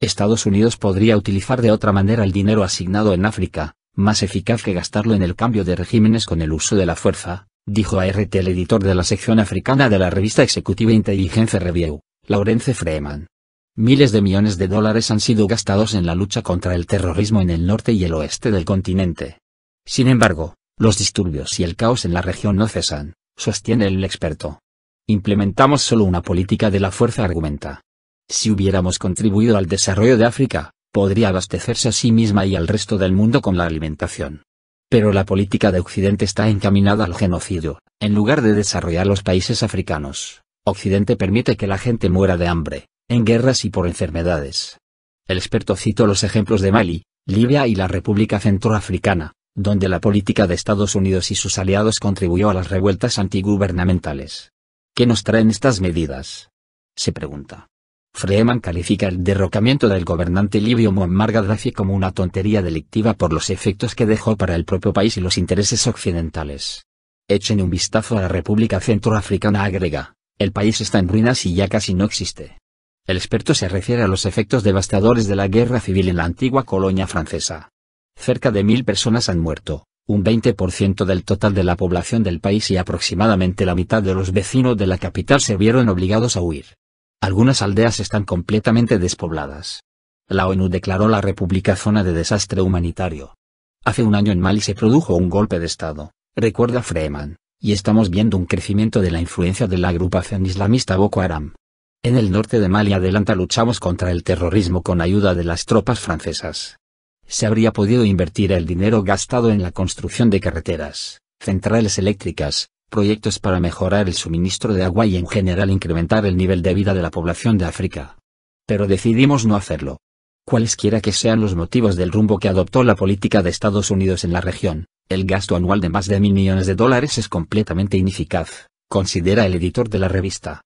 Estados Unidos podría utilizar de otra manera el dinero asignado en África, más eficaz que gastarlo en el cambio de regímenes con el uso de la fuerza, dijo a RT el editor de la sección africana de la revista Executive Intelligence Review, Laurence Freeman. Miles de millones de dólares han sido gastados en la lucha contra el terrorismo en el norte y el oeste del continente. Sin embargo, los disturbios y el caos en la región no cesan, sostiene el experto. Implementamos solo una política de la fuerza argumenta. Si hubiéramos contribuido al desarrollo de África, podría abastecerse a sí misma y al resto del mundo con la alimentación. Pero la política de Occidente está encaminada al genocidio, en lugar de desarrollar los países africanos. Occidente permite que la gente muera de hambre, en guerras y por enfermedades. El experto citó los ejemplos de Mali, Libia y la República Centroafricana, donde la política de Estados Unidos y sus aliados contribuyó a las revueltas antigubernamentales. ¿Qué nos traen estas medidas? Se pregunta. Freeman califica el derrocamiento del gobernante libio Muammar Gaddafi como una tontería delictiva por los efectos que dejó para el propio país y los intereses occidentales. Echen un vistazo a la República Centroafricana agrega, el país está en ruinas y ya casi no existe. El experto se refiere a los efectos devastadores de la guerra civil en la antigua colonia francesa. Cerca de mil personas han muerto, un 20% del total de la población del país y aproximadamente la mitad de los vecinos de la capital se vieron obligados a huir. Algunas aldeas están completamente despobladas. La ONU declaró la República zona de desastre humanitario. Hace un año en Mali se produjo un golpe de Estado, recuerda Freeman, y estamos viendo un crecimiento de la influencia de la agrupación islamista Boko Haram. En el norte de Mali adelanta luchamos contra el terrorismo con ayuda de las tropas francesas. Se habría podido invertir el dinero gastado en la construcción de carreteras, centrales eléctricas, proyectos para mejorar el suministro de agua y en general incrementar el nivel de vida de la población de África. Pero decidimos no hacerlo. Cualesquiera que sean los motivos del rumbo que adoptó la política de Estados Unidos en la región, el gasto anual de más de mil millones de dólares es completamente ineficaz, considera el editor de la revista.